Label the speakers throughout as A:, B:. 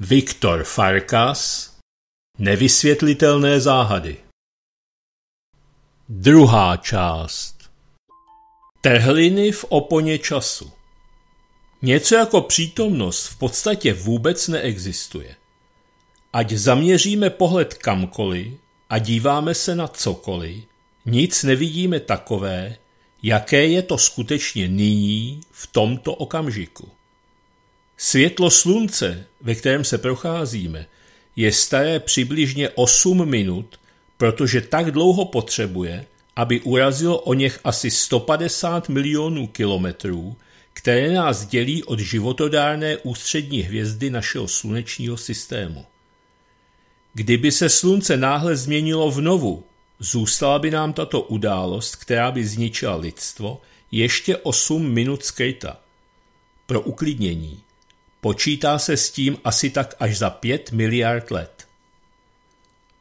A: Viktor Farkas Nevysvětlitelné záhady Druhá část Trhliny v oponě času Něco jako přítomnost v podstatě vůbec neexistuje. Ať zaměříme pohled kamkoliv a díváme se na cokoliv, nic nevidíme takové, jaké je to skutečně nyní v tomto okamžiku. Světlo slunce ve kterém se procházíme, je staré přibližně 8 minut, protože tak dlouho potřebuje, aby urazilo o něch asi 150 milionů kilometrů, které nás dělí od životodárné ústřední hvězdy našeho slunečního systému. Kdyby se slunce náhle změnilo v novu, zůstala by nám tato událost, která by zničila lidstvo, ještě 8 minut skryta. Pro uklidnění. Počítá se s tím asi tak až za 5 miliard let.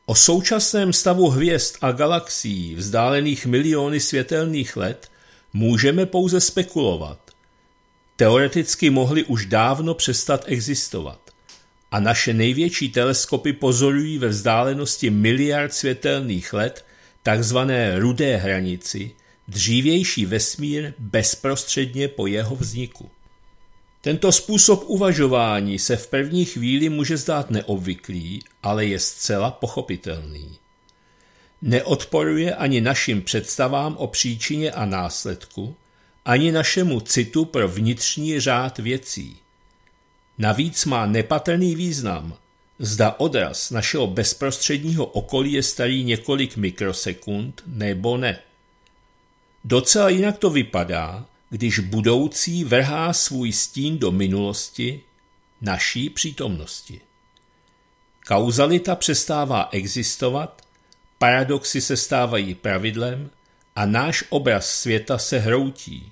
A: O současném stavu hvězd a galaxií vzdálených miliony světelných let můžeme pouze spekulovat. Teoreticky mohly už dávno přestat existovat. A naše největší teleskopy pozorují ve vzdálenosti miliard světelných let takzvané rudé hranici, dřívější vesmír bezprostředně po jeho vzniku. Tento způsob uvažování se v první chvíli může zdát neobvyklý, ale je zcela pochopitelný. Neodporuje ani našim představám o příčině a následku, ani našemu citu pro vnitřní řád věcí. Navíc má nepatrný význam, zda odraz našeho bezprostředního okolí je starý několik mikrosekund nebo ne. Docela jinak to vypadá, když budoucí vrhá svůj stín do minulosti, naší přítomnosti. Kauzalita přestává existovat, paradoxy se stávají pravidlem a náš obraz světa se hroutí.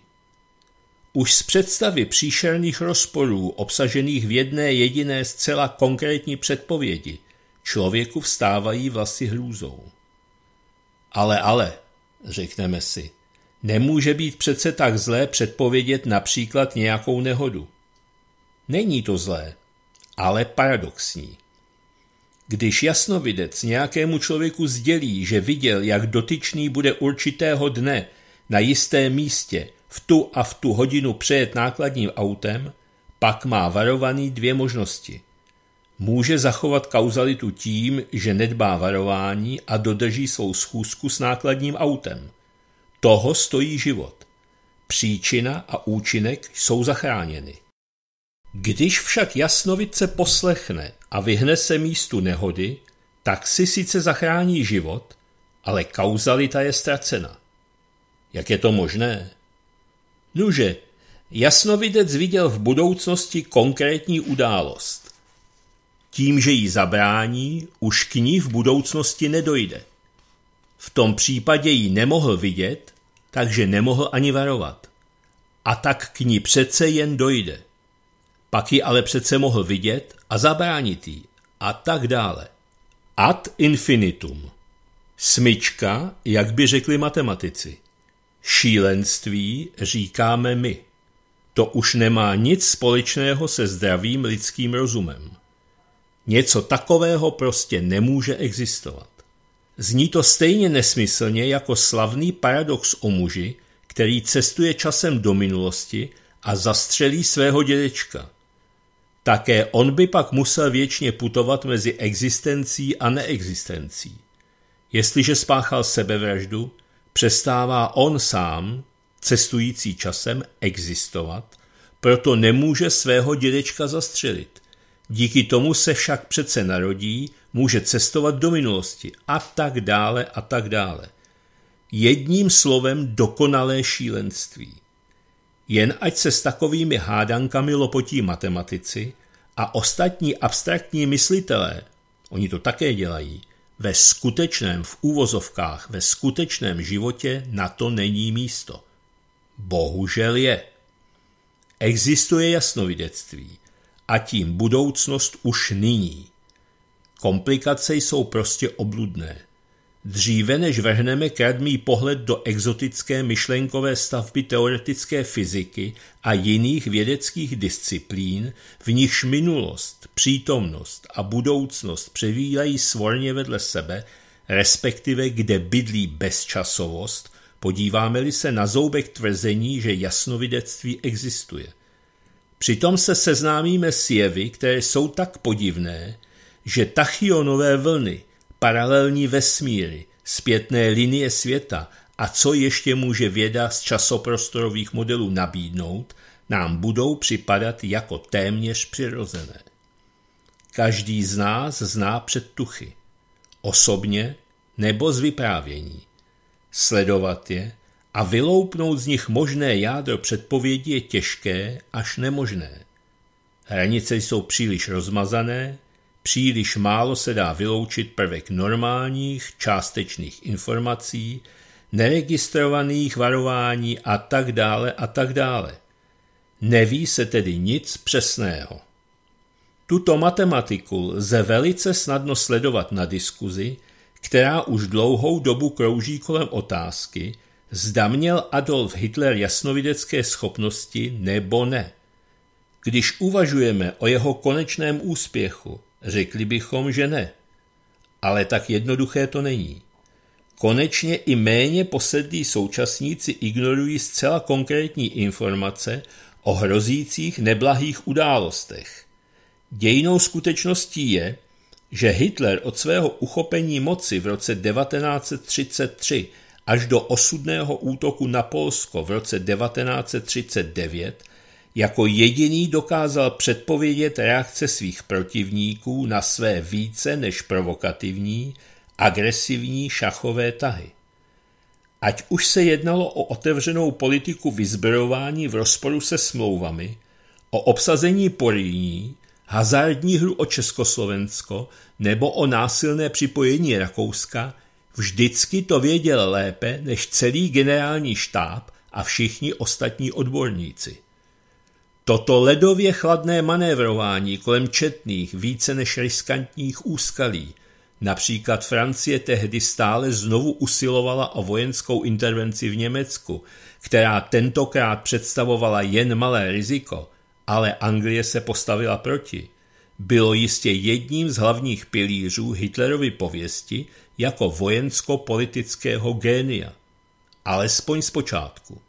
A: Už z představy příšerných rozporů obsažených v jedné jediné zcela konkrétní předpovědi člověku vstávají vlasy hrůzou. Ale, ale, řekneme si, Nemůže být přece tak zlé předpovědět například nějakou nehodu. Není to zlé, ale paradoxní. Když jasnovidec nějakému člověku sdělí, že viděl, jak dotyčný bude určitého dne na jistém místě v tu a v tu hodinu přejet nákladním autem, pak má varovaný dvě možnosti. Může zachovat kauzalitu tím, že nedbá varování a dodrží svou schůzku s nákladním autem – toho stojí život. Příčina a účinek jsou zachráněny. Když však Jasnovice poslechne a vyhne se místu nehody, tak si sice zachrání život, ale kauzalita je ztracena. Jak je to možné? Nuže, jasnovidec viděl v budoucnosti konkrétní událost. Tím, že jí zabrání, už k ní v budoucnosti nedojde. V tom případě ji nemohl vidět takže nemohl ani varovat. A tak k ní přece jen dojde. Pak ji ale přece mohl vidět a zabránit jí a tak dále. Ad infinitum. Smyčka, jak by řekli matematici. Šílenství říkáme my. To už nemá nic společného se zdravým lidským rozumem. Něco takového prostě nemůže existovat. Zní to stejně nesmyslně jako slavný paradox o muži, který cestuje časem do minulosti a zastřelí svého dědečka. Také on by pak musel věčně putovat mezi existencí a neexistencí. Jestliže spáchal sebevraždu, přestává on sám, cestující časem, existovat, proto nemůže svého dědečka zastřelit. Díky tomu se však přece narodí může cestovat do minulosti a tak dále a tak dále. Jedním slovem dokonalé šílenství. Jen ať se s takovými hádankami lopotí matematici a ostatní abstraktní myslitelé, oni to také dělají, ve skutečném, v úvozovkách, ve skutečném životě na to není místo. Bohužel je. Existuje jasnovidectví a tím budoucnost už nyní. Komplikace jsou prostě obludné. Dříve než vrhneme kradmý pohled do exotické myšlenkové stavby teoretické fyziky a jiných vědeckých disciplín, v nichž minulost, přítomnost a budoucnost převílají svorně vedle sebe, respektive kde bydlí bezčasovost, podíváme-li se na zoubek tvrzení, že jasnovidectví existuje. Přitom se seznámíme s jevy, které jsou tak podivné, že tachionové vlny, paralelní vesmíry, zpětné linie světa a co ještě může věda z časoprostorových modelů nabídnout, nám budou připadat jako téměř přirozené. Každý z nás zná předtuchy. Osobně nebo z vyprávění. Sledovat je a vyloupnout z nich možné jádro předpovědi je těžké až nemožné. Hranice jsou příliš rozmazané, Příliš málo se dá vyloučit prvek normálních, částečných informací, neregistrovaných varování a tak dále a tak dále. Neví se tedy nic přesného. Tuto matematiku lze velice snadno sledovat na diskuzi, která už dlouhou dobu krouží kolem otázky, zda měl Adolf Hitler jasnovidecké schopnosti nebo ne. Když uvažujeme o jeho konečném úspěchu, Řekli bychom, že ne. Ale tak jednoduché to není. Konečně i méně posedlí současníci ignorují zcela konkrétní informace o hrozících neblahých událostech. Dějnou skutečností je, že Hitler od svého uchopení moci v roce 1933 až do osudného útoku na Polsko v roce 1939 jako jediný dokázal předpovědět reakce svých protivníků na své více než provokativní, agresivní šachové tahy. Ať už se jednalo o otevřenou politiku vyzbrojování v rozporu se smlouvami, o obsazení Poríní, hazardní hru o Československo nebo o násilné připojení Rakouska, vždycky to věděl lépe než celý generální štáb a všichni ostatní odborníci. Toto ledově chladné manévrování kolem četných, více než riskantních úskalí, například Francie tehdy stále znovu usilovala o vojenskou intervenci v Německu, která tentokrát představovala jen malé riziko, ale Anglie se postavila proti, bylo jistě jedním z hlavních pilířů Hitlerovy pověsti jako vojensko-politického génia. Alespoň zpočátku.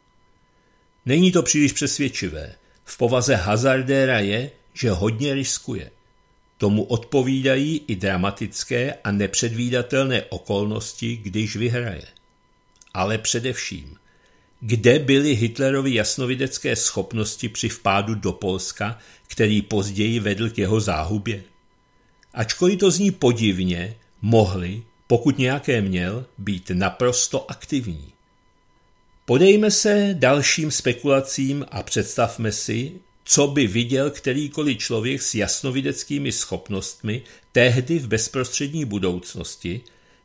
A: Není to příliš přesvědčivé – v povaze hazardéra je, že hodně riskuje. Tomu odpovídají i dramatické a nepředvídatelné okolnosti, když vyhraje. Ale především, kde byly Hitlerovi jasnovidecké schopnosti při vpádu do Polska, který později vedl k jeho záhubě? Ačkoliv to zní podivně, mohli, pokud nějaké měl, být naprosto aktivní. Podejme se dalším spekulacím a představme si, co by viděl kterýkoliv člověk s jasnovideckými schopnostmi tehdy v bezprostřední budoucnosti,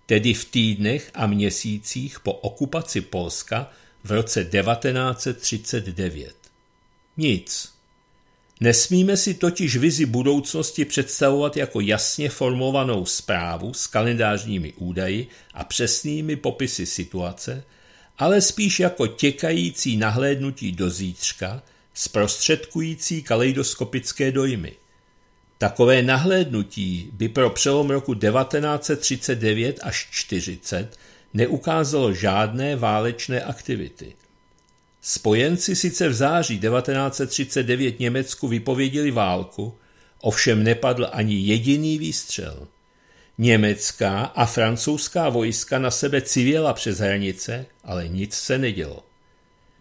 A: tedy v týdnech a měsících po okupaci Polska v roce 1939. Nic. Nesmíme si totiž vizi budoucnosti představovat jako jasně formovanou zprávu s kalendářními údaji a přesnými popisy situace, ale spíš jako těkající nahlédnutí do zítřka, zprostředkující kaleidoskopické dojmy. Takové nahlédnutí by pro přelom roku 1939 až 40 neukázalo žádné válečné aktivity. Spojenci sice v září 1939 Německu vypověděli válku, ovšem nepadl ani jediný výstřel. Německá a francouzská vojska na sebe civěla přes hranice, ale nic se nedělo.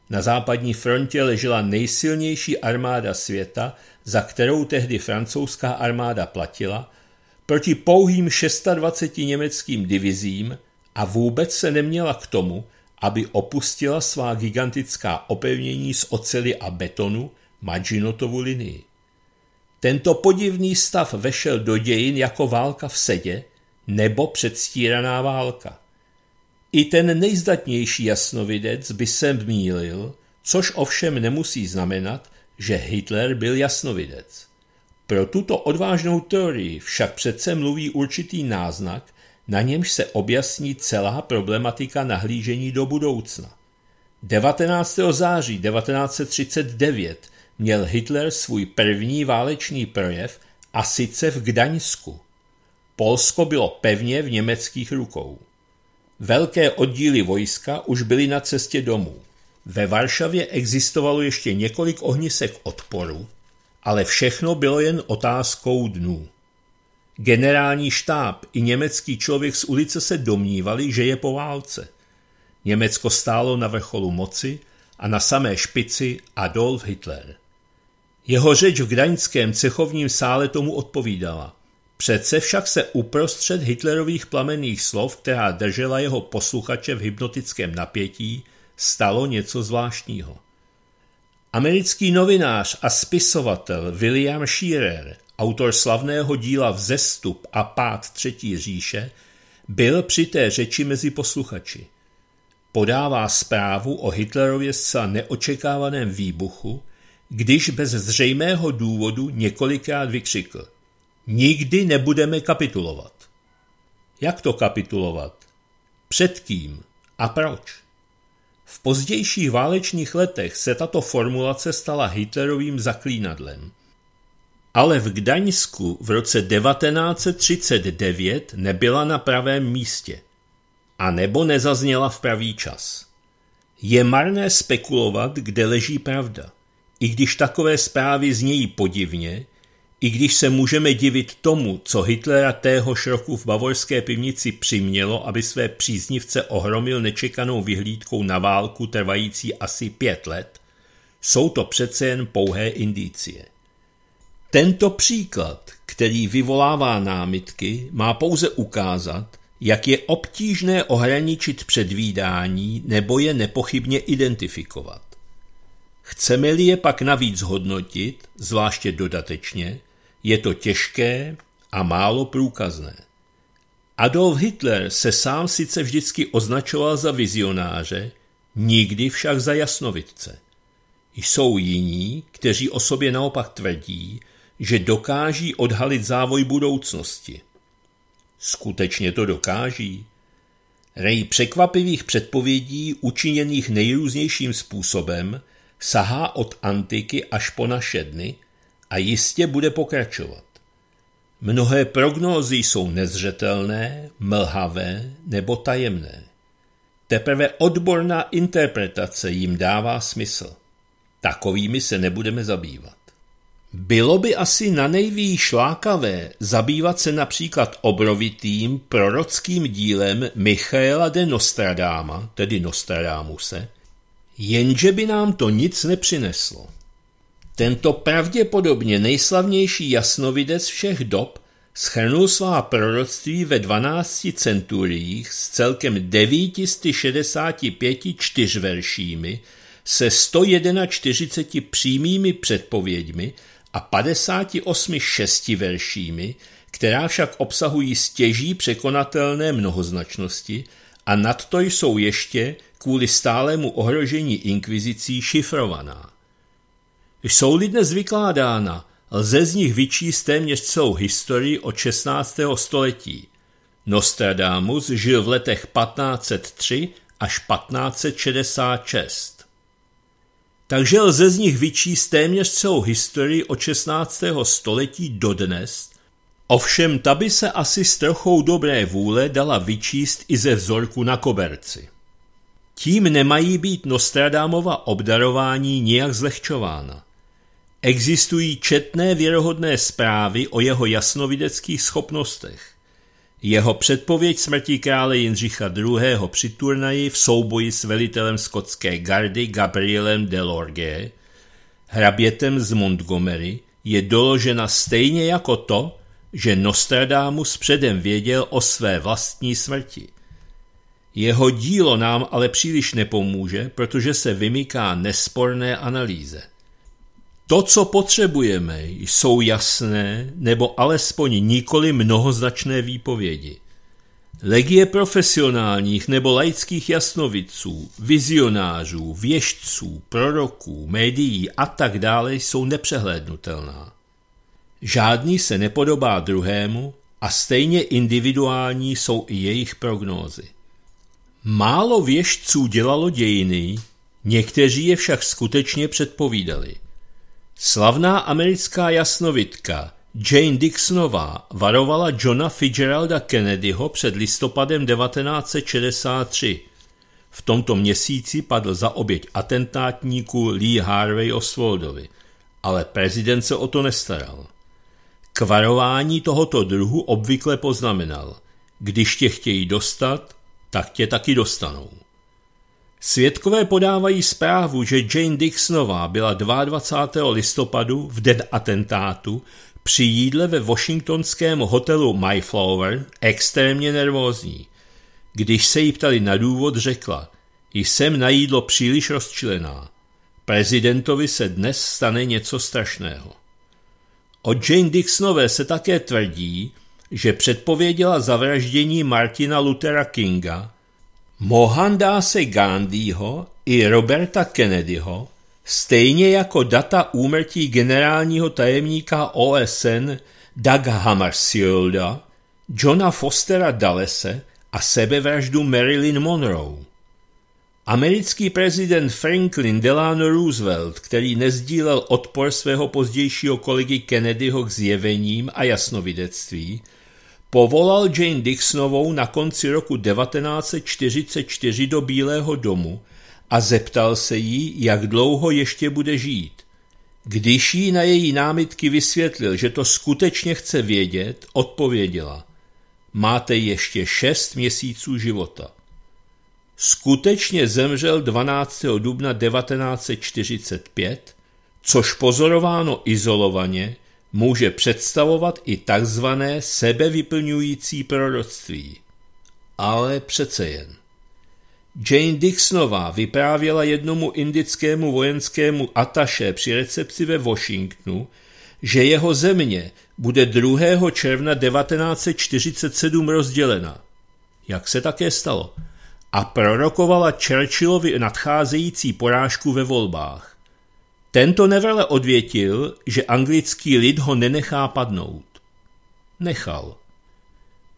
A: Na západní frontě ležela nejsilnější armáda světa, za kterou tehdy francouzská armáda platila, proti pouhým 26 německým divizím a vůbec se neměla k tomu, aby opustila svá gigantická opevnění z ocely a betonu Maginotovu linii. Tento podivný stav vešel do dějin jako válka v sedě nebo předstíraná válka. I ten nejzdatnější jasnovidec by se mýlil, což ovšem nemusí znamenat, že Hitler byl jasnovidec. Pro tuto odvážnou teorii však přece mluví určitý náznak, na němž se objasní celá problematika nahlížení do budoucna. 19. září 1939 měl Hitler svůj první válečný projev a sice v Gdaňsku. Polsko bylo pevně v německých rukou. Velké oddíly vojska už byly na cestě domů. Ve Varšavě existovalo ještě několik ohnisek odporu, ale všechno bylo jen otázkou dnů. Generální štáb i německý člověk z ulice se domnívali, že je po válce. Německo stálo na vrcholu moci a na samé špici Adolf Hitler. Jeho řeč v gdaňském cechovním sále tomu odpovídala. Přece však se uprostřed Hitlerových plamenných slov, která držela jeho posluchače v hypnotickém napětí, stalo něco zvláštního. Americký novinář a spisovatel William Shearer, autor slavného díla Vzestup a pád Třetí říše, byl při té řeči mezi posluchači. Podává zprávu o Hitlerově zcela neočekávaném výbuchu, když bez zřejmého důvodu několikrát vykřikl Nikdy nebudeme kapitulovat. Jak to kapitulovat? Před kým? A proč? V pozdějších válečných letech se tato formulace stala Hitlerovým zaklínadlem. Ale v Gdaňsku v roce 1939 nebyla na pravém místě. A nebo nezazněla v pravý čas. Je marné spekulovat, kde leží pravda. I když takové zprávy znějí podivně, i když se můžeme divit tomu, co Hitlera téhož roku v bavorské pivnici přimělo, aby své příznivce ohromil nečekanou vyhlídkou na válku trvající asi pět let, jsou to přece jen pouhé indicie. Tento příklad, který vyvolává námitky, má pouze ukázat, jak je obtížné ohraničit předvídání nebo je nepochybně identifikovat. Chceme-li je pak navíc hodnotit, zvláště dodatečně, je to těžké a málo průkazné. Adolf Hitler se sám sice vždycky označoval za vizionáře, nikdy však za jasnovidce. Jsou jiní, kteří o sobě naopak tvrdí, že dokáží odhalit závoj budoucnosti. Skutečně to dokáží. Rej překvapivých předpovědí, učiněných nejrůznějším způsobem, sahá od antiky až po naše dny a jistě bude pokračovat. Mnohé prognózy jsou nezřetelné, mlhavé nebo tajemné. Teprve odborná interpretace jim dává smysl. Takovými se nebudeme zabývat. Bylo by asi na nejvýš lákavé zabývat se například obrovitým prorockým dílem Michaela de Nostradáma, tedy Nostradámuse, Jenže by nám to nic nepřineslo. Tento pravděpodobně nejslavnější jasnovidec všech dob schrnul svá proroctví ve 12 centuriích s celkem 965 čtyřveršími, se 141 přímými předpověďmi a 58 šestiveršími, která však obsahují stěží překonatelné mnohoznačnosti a nad to jsou ještě kvůli stálému ohrožení inkvizicí šifrovaná. Jsou-li dnes vykládána, lze z nich vyčíst téměř celou historii od 16. století. Nostradamus žil v letech 1503 až 1566. Takže lze z nich vyčíst téměř celou historii od 16. století do dnes, ovšem ta by se asi s trochou dobré vůle dala vyčíst i ze vzorku na koberci. Tím nemají být Nostradamova obdarování nijak zlehčována. Existují četné věrohodné zprávy o jeho jasnovideckých schopnostech. Jeho předpověď smrti krále Jindřicha II. při turnaji v souboji s velitelem skotské gardy Gabrielem de Lorge, hrabětem z Montgomery, je doložena stejně jako to, že Nostradamus předem věděl o své vlastní smrti. Jeho dílo nám ale příliš nepomůže, protože se vymyká nesporné analýze. To, co potřebujeme, jsou jasné nebo alespoň nikoli mnohoznačné výpovědi. Legie profesionálních nebo laických jasnovidců, vizionářů, věžců, proroků, médií a tak dále jsou nepřehlédnutelná. Žádný se nepodobá druhému a stejně individuální jsou i jejich prognózy. Málo věžců dělalo dějiny, někteří je však skutečně předpovídali. Slavná americká jasnovitka Jane Dixonová varovala Johna Fitzgeralda Kennedyho před listopadem 1963. V tomto měsíci padl za oběť atentátníku Lee Harvey Oswaldovi, ale prezident se o to nestaral. K varování tohoto druhu obvykle poznamenal, když tě chtějí dostat, tak tě taky dostanou. Svědkové podávají zprávu, že Jane Dixonová byla 22. listopadu v den atentátu při jídle ve washingtonském hotelu Mayflower extrémně nervózní. Když se jí ptali na důvod, řekla, jsem na jídlo příliš rozčilená. Prezidentovi se dnes stane něco strašného. O Jane Dixonové se také tvrdí, že předpověděla zavraždění Martina Luthera Kinga, Mohandáse Gandhiho i Roberta Kennedyho, stejně jako data úmrtí generálního tajemníka OSN Doug Hammarskjölda, Johna Fostera Dallese a sebevraždu Marilyn Monroe. Americký prezident Franklin Delano Roosevelt, který nezdílel odpor svého pozdějšího kolegy Kennedyho k zjevením a jasnovidectví, povolal Jane Dixonovou na konci roku 1944 do Bílého domu a zeptal se jí, jak dlouho ještě bude žít. Když jí na její námitky vysvětlil, že to skutečně chce vědět, odpověděla Máte ještě šest měsíců života. Skutečně zemřel 12. dubna 1945, což pozorováno izolovaně, může představovat i takzvané sebevyplňující proroctví. Ale přece jen. Jane Dixonová vyprávěla jednomu indickému vojenskému ataše při recepci ve Washingtonu, že jeho země bude 2. června 1947 rozdělena. Jak se také stalo? A prorokovala Churchillovi nadcházející porážku ve volbách. Tento nevele odvětil, že anglický lid ho nenechá padnout. Nechal.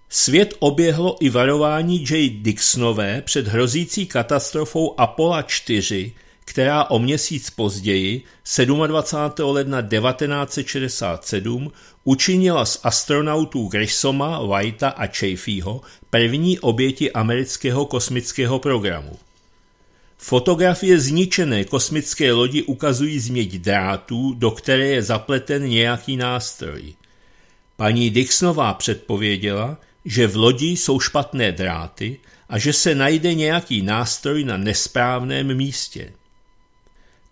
A: Svět oběhlo i varování J. Dixonové před hrozící katastrofou Apollo 4, která o měsíc později, 27. ledna 1967, učinila z astronautů Grissoma, Whitea a Chafeeho první oběti amerického kosmického programu. Fotografie zničené kosmické lodi ukazují změť drátů, do které je zapleten nějaký nástroj. Paní Dixnová předpověděla, že v lodi jsou špatné dráty a že se najde nějaký nástroj na nesprávném místě.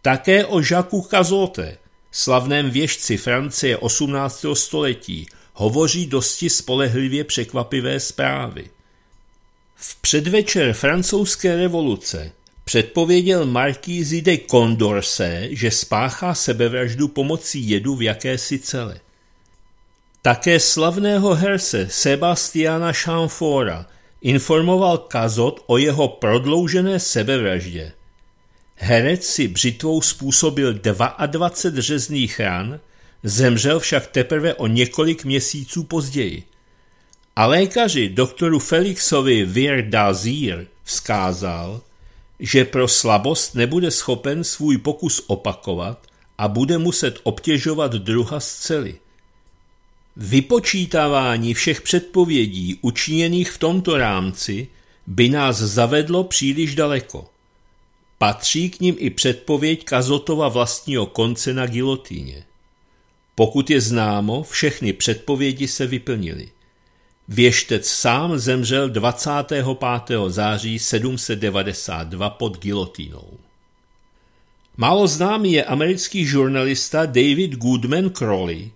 A: Také o Jacques Cazote, slavném věžci Francie 18. století, hovoří dosti spolehlivě překvapivé zprávy. V předvečer francouzské revoluce Předpověděl Markýzy de Condorse, že spáchá sebevraždu pomocí jedu v jakési cele. Také slavného herce Sebastiana Chamfora informoval Kazot o jeho prodloužené sebevraždě. Herec si břitvou způsobil 22 řezných ran, zemřel však teprve o několik měsíců později. A lékaři doktoru Felixovi Dazir vzkázal, že pro slabost nebude schopen svůj pokus opakovat a bude muset obtěžovat druha z cely. Vypočítávání všech předpovědí učiněných v tomto rámci by nás zavedlo příliš daleko. Patří k nim i předpověď Kazotova vlastního konce na gilotíně. Pokud je známo, všechny předpovědi se vyplnily. Věštec sám zemřel 25. září 792 pod gilotínou. Málo známý je americký žurnalista David Goodman Crowley,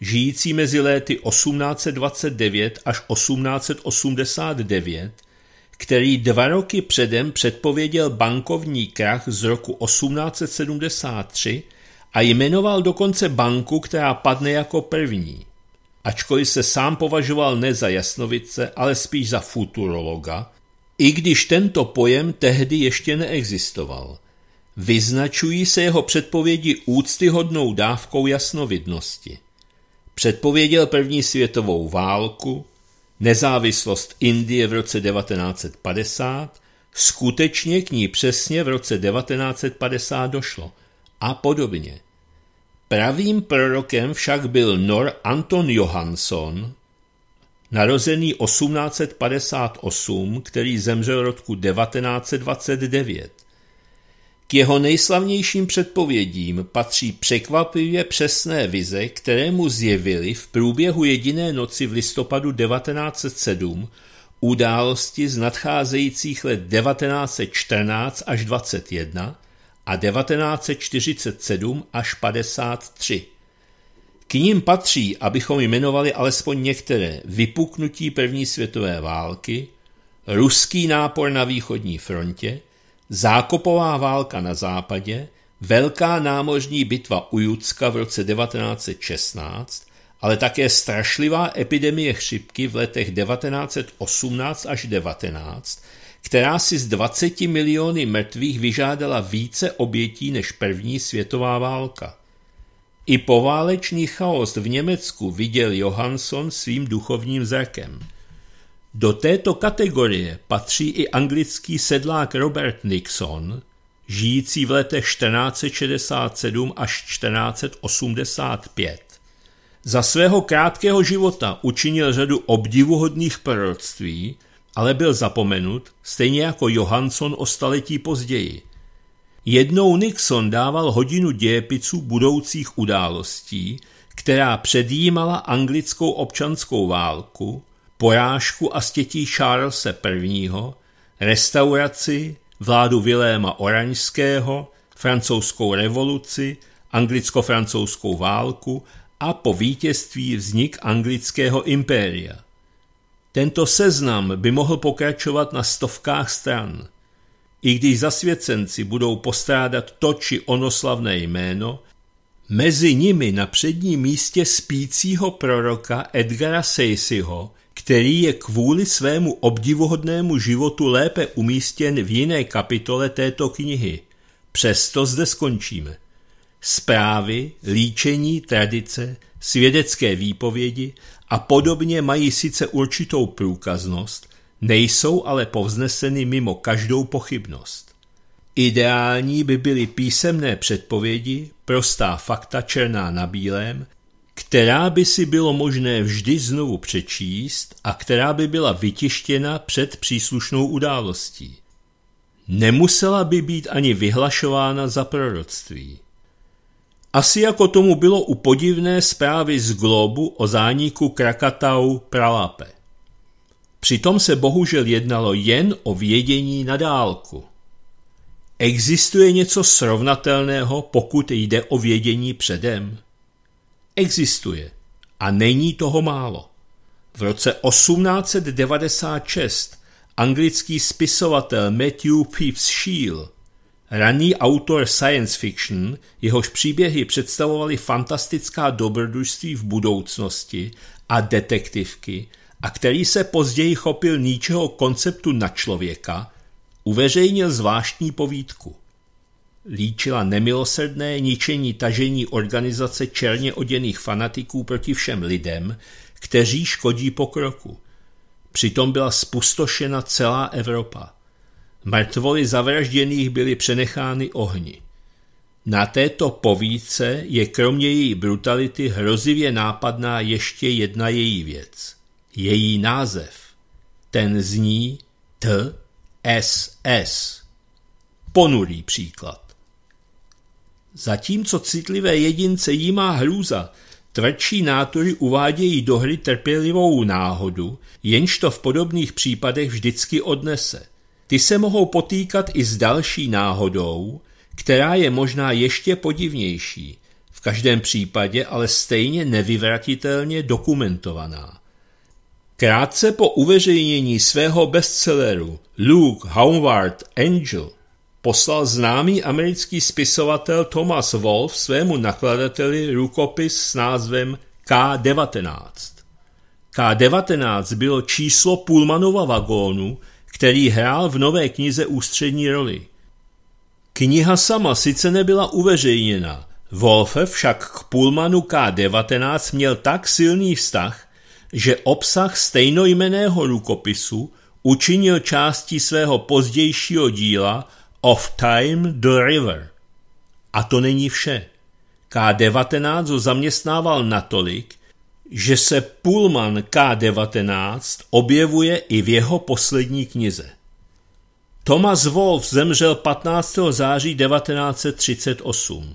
A: žijící mezi léty 1829 až 1889, který dva roky předem předpověděl bankovní krach z roku 1873 a jmenoval dokonce banku, která padne jako první – ačkoliv se sám považoval ne za jasnovice, ale spíš za futurologa, i když tento pojem tehdy ještě neexistoval. Vyznačují se jeho předpovědi úctyhodnou dávkou jasnovidnosti. Předpověděl první světovou válku, nezávislost Indie v roce 1950, skutečně k ní přesně v roce 1950 došlo a podobně. Pravým prorokem však byl Nor Anton Johansson, narozený 1858, který zemřel roku 1929. K jeho nejslavnějším předpovědím patří překvapivě přesné vize, které mu zjevily v průběhu jediné noci v listopadu 1907 události z nadcházejících let 1914 až 21 a 1947 až 53. K ním patří, abychom jmenovali alespoň některé, vypuknutí první světové války, ruský nápor na východní frontě, zákopová válka na západě, velká námořní bitva u Judska v roce 1916, ale také strašlivá epidemie chřipky v letech 1918 až 19, která si z 20 miliony mrtvých vyžádala více obětí než první světová válka. I poválečný chaos v Německu viděl Johansson svým duchovním zrakem. Do této kategorie patří i anglický sedlák Robert Nixon, žijící v letech 1467 až 1485. Za svého krátkého života učinil řadu obdivuhodných proroctví, ale byl zapomenut, stejně jako Johansson o staletí později. Jednou Nixon dával hodinu dějepiců budoucích událostí, která předjímala anglickou občanskou válku, porážku a stětí Charlesa I., restauraci, vládu Viléma Oraňského, francouzskou revoluci, anglicko-francouzskou válku a po vítězství vznik anglického impéria – tento seznam by mohl pokračovat na stovkách stran. I když zasvěcenci budou postrádat to či ono slavné jméno, mezi nimi na předním místě spícího proroka Edgara Seysiho, který je kvůli svému obdivuhodnému životu lépe umístěn v jiné kapitole této knihy. Přesto zde skončíme. Zprávy, líčení, tradice, svědecké výpovědi a podobně mají sice určitou průkaznost, nejsou ale povzneseny mimo každou pochybnost. Ideální by byly písemné předpovědi, prostá fakta černá na bílém, která by si bylo možné vždy znovu přečíst a která by byla vytištěna před příslušnou událostí. Nemusela by být ani vyhlašována za proroctví. Asi jako tomu bylo u podivné zprávy z Globu o zániku Krakatau Pralape. Přitom se bohužel jednalo jen o vědění na dálku. Existuje něco srovnatelného, pokud jde o vědění předem? Existuje. A není toho málo. V roce 1896 anglický spisovatel Matthew Pepys Shield Raný autor science fiction, jehož příběhy představovaly fantastická dobrodružství v budoucnosti a detektivky, a který se později chopil ničeho konceptu na člověka, uveřejnil zvláštní povídku. Líčila nemilosrdné ničení tažení organizace černě oděných fanatiků proti všem lidem, kteří škodí pokroku. Přitom byla spustošena celá Evropa. Mrtvoly zavražděných byly přenechány ohni. Na této povíce je kromě její brutality hrozivě nápadná ještě jedna její věc. Její název. Ten zní TSS. Ponurý příklad. Zatímco citlivé jedince jí má hrůza, tvrdší nátory uvádějí do hry trpělivou náhodu, jenž to v podobných případech vždycky odnese – ty se mohou potýkat i s další náhodou, která je možná ještě podivnější, v každém případě ale stejně nevyvratitelně dokumentovaná. Krátce po uveřejnění svého bestselleru Luke Howard Angel poslal známý americký spisovatel Thomas Wolfe svému nakladateli rukopis s názvem K-19. K-19 bylo číslo Pullmanova vagónu, který hrál v nové knize ústřední roli. Kniha sama sice nebyla uveřejněna, Wolfe však k Pullmanu K-19 měl tak silný vztah, že obsah stejnojmeného rukopisu učinil části svého pozdějšího díla Of Time the River. A to není vše. K-19 ho zaměstnával natolik, že se Pullman K-19 objevuje i v jeho poslední knize. Thomas Wolf zemřel 15. září 1938.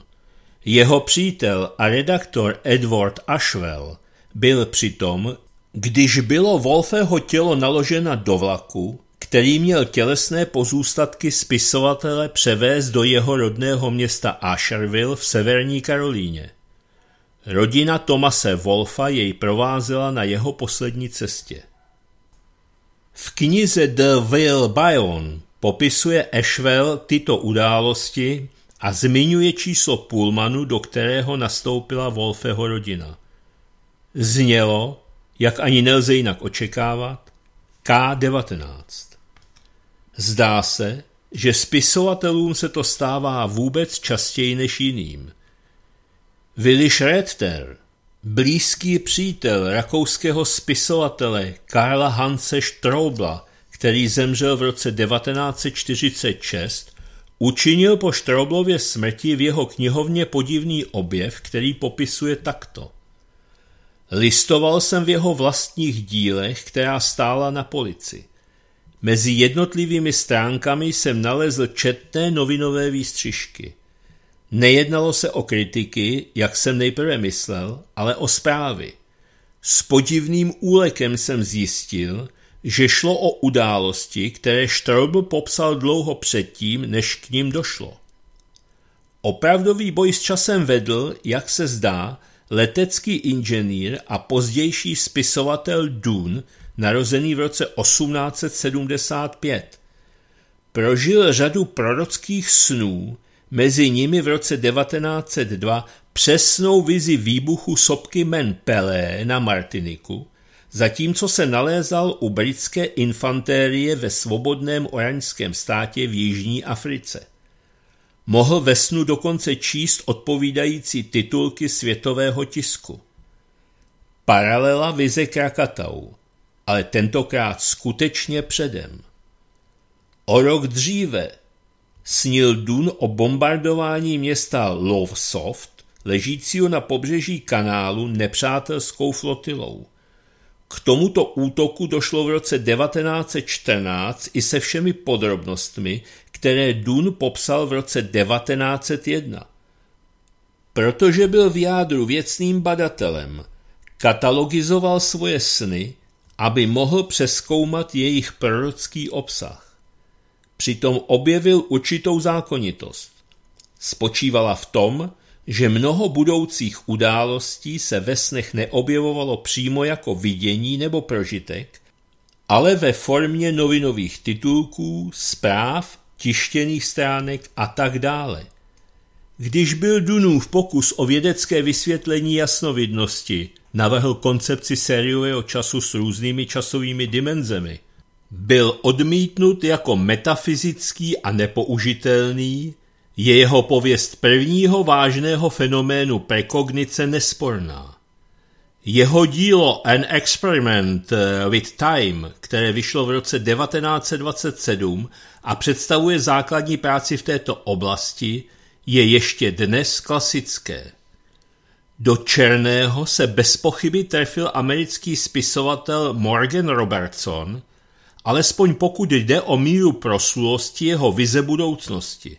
A: Jeho přítel a redaktor Edward Ashwell byl přitom, když bylo Wolfeho tělo naloženo do vlaku, který měl tělesné pozůstatky spisovatele převést do jeho rodného města Asherville v severní Karolíně. Rodina Tomase Wolfa jej provázela na jeho poslední cestě. V knize The Will Bion popisuje Ashwell tyto události a zmiňuje číslo Pullmanu, do kterého nastoupila Wolfeho rodina. Znělo, jak ani nelze jinak očekávat, K-19. Zdá se, že spisovatelům se to stává vůbec častěji než jiným – Willy Schroeter, blízký přítel rakouského spisovatele Karla Hanse Štroubla, který zemřel v roce 1946, učinil po Štroublově smrti v jeho knihovně podivný objev, který popisuje takto. Listoval jsem v jeho vlastních dílech, která stála na polici. Mezi jednotlivými stránkami jsem nalezl četné novinové výstřižky – Nejednalo se o kritiky, jak jsem nejprve myslel, ale o zprávy. S podivným úlekem jsem zjistil, že šlo o události, které Štrobl popsal dlouho předtím, než k ním došlo. Opravdový boj s časem vedl, jak se zdá, letecký inženýr a pozdější spisovatel Dune, narozený v roce 1875. Prožil řadu prorockých snů, mezi nimi v roce 1902 přesnou vizi výbuchu sopky Men Pelé na Martiniku, zatímco se nalézal u britské infantérie ve svobodném oranžském státě v Jižní Africe. Mohl ve snu dokonce číst odpovídající titulky světového tisku. Paralela vize Krakatau, ale tentokrát skutečně předem. O rok dříve, snil Dun o bombardování města Lovsoft, ležícího na pobřeží kanálu nepřátelskou flotilou. K tomuto útoku došlo v roce 1914 i se všemi podrobnostmi, které Dun popsal v roce 1901. Protože byl v jádru věcným badatelem, katalogizoval svoje sny, aby mohl přeskoumat jejich prorocký obsah. Přitom objevil určitou zákonitost. Spočívala v tom, že mnoho budoucích událostí se ve snech neobjevovalo přímo jako vidění nebo prožitek, ale ve formě novinových titulků, zpráv, tištěných stránek a tak dále. Když byl Dunův pokus o vědecké vysvětlení jasnovidnosti, navrhl koncepci sériového času s různými časovými dimenzemi – byl odmítnut jako metafyzický a nepoužitelný, je jeho pověst prvního vážného fenoménu prekognice nesporná. Jeho dílo An Experiment eh, with Time, které vyšlo v roce 1927 a představuje základní práci v této oblasti, je ještě dnes klasické. Do černého se bez pochyby trefil americký spisovatel Morgan Robertson – alespoň pokud jde o míru proslulosti jeho vize budoucnosti.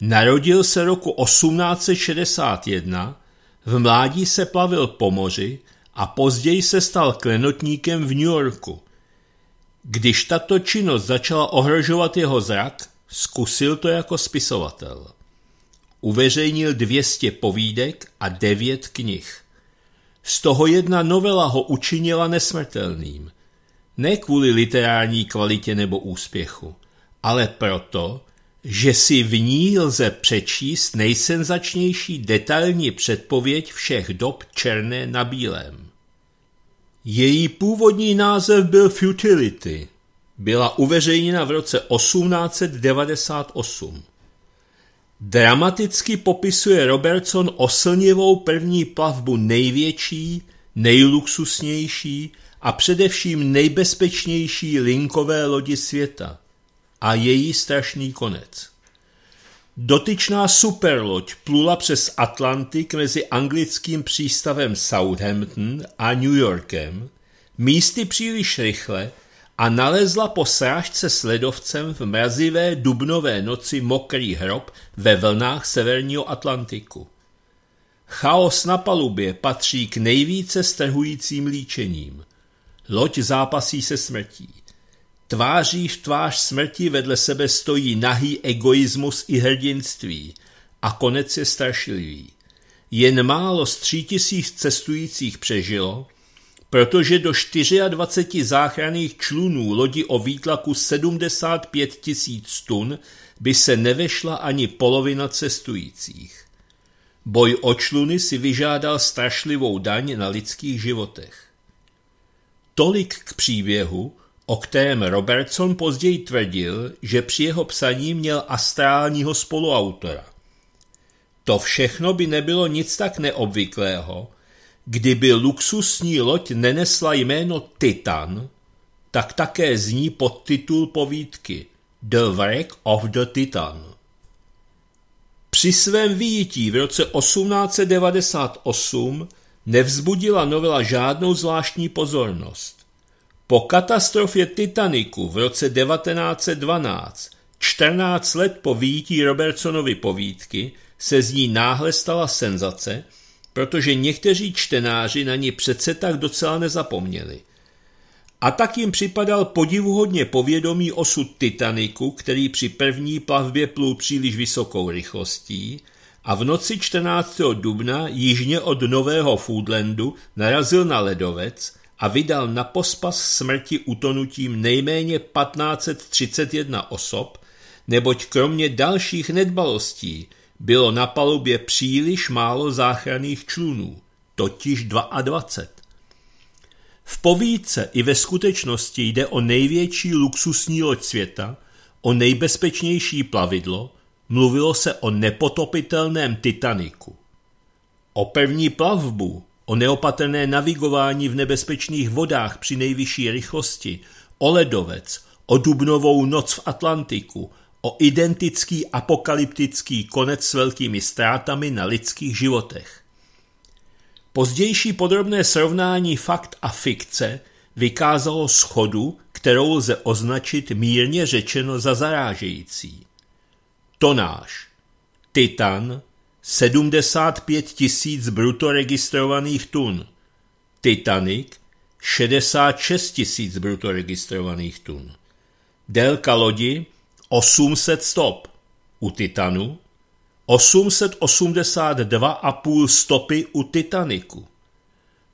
A: Narodil se roku 1861, v mládí se plavil po moři a později se stal klenotníkem v New Yorku. Když tato činnost začala ohrožovat jeho zrak, zkusil to jako spisovatel. Uveřejnil 200 povídek a 9 knih. Z toho jedna novela ho učinila nesmrtelným. Ne kvůli literární kvalitě nebo úspěchu, ale proto, že si v ní lze přečíst nejsenzačnější detailní předpověď všech dob černé na bílém. Její původní název byl Futility. Byla uveřejněna v roce 1898. Dramaticky popisuje Robertson oslnivou první plavbu největší, nejluxusnější a především nejbezpečnější linkové lodi světa a její strašný konec. Dotyčná superloď plula přes Atlantik mezi anglickým přístavem Southampton a New Yorkem, místy příliš rychle a nalezla po srážce s ledovcem v mrazivé dubnové noci mokrý hrob ve vlnách severního Atlantiku. Chaos na palubě patří k nejvíce strhujícím líčením – Loď zápasí se smrtí. Tváří v tvář smrti vedle sebe stojí nahý egoismus i hrdinství a konec je strašlivý. Jen málo z tří tisíc cestujících přežilo, protože do 24 záchranných člunů lodi o výtlaku 75 tisíc tun by se nevešla ani polovina cestujících. Boj o čluny si vyžádal strašlivou daň na lidských životech. Tolik k příběhu, o kterém Robertson později tvrdil, že při jeho psaní měl astrálního spoluautora. To všechno by nebylo nic tak neobvyklého, kdyby luxusní loď nenesla jméno Titan, tak také zní podtitul povídky The Wreck of the Titan. Při svém výjití v roce 1898 nevzbudila novela žádnou zvláštní pozornost. Po katastrofě Titaniku v roce 1912, 14 let po výjití Robertsonovy povídky, se z ní náhle stala senzace, protože někteří čtenáři na ní přece tak docela nezapomněli. A tak jim připadal podivuhodně povědomý osud Titaniku, který při první plavbě plul příliš vysokou rychlostí – a v noci 14. dubna jižně od Nového Foodlandu narazil na ledovec a vydal na pospas smrti utonutím nejméně 1531 osob, neboť kromě dalších nedbalostí bylo na palubě příliš málo záchranných člunů, totiž 22. V povíce i ve skutečnosti jde o největší luxusní loď světa, o nejbezpečnější plavidlo, mluvilo se o nepotopitelném Titaniku. O pevní plavbu, o neopatrné navigování v nebezpečných vodách při nejvyšší rychlosti, o ledovec, o dubnovou noc v Atlantiku, o identický apokalyptický konec s velkými ztrátami na lidských životech. Pozdější podrobné srovnání fakt a fikce vykázalo schodu, kterou lze označit mírně řečeno za zarážející tonáž. Titan 75 tisíc bruto registrovaných tun. Titanic 66 tisíc bruto registrovaných tun. Délka lodi 800 stop. U Titanu 882,5 stopy u Titaniku.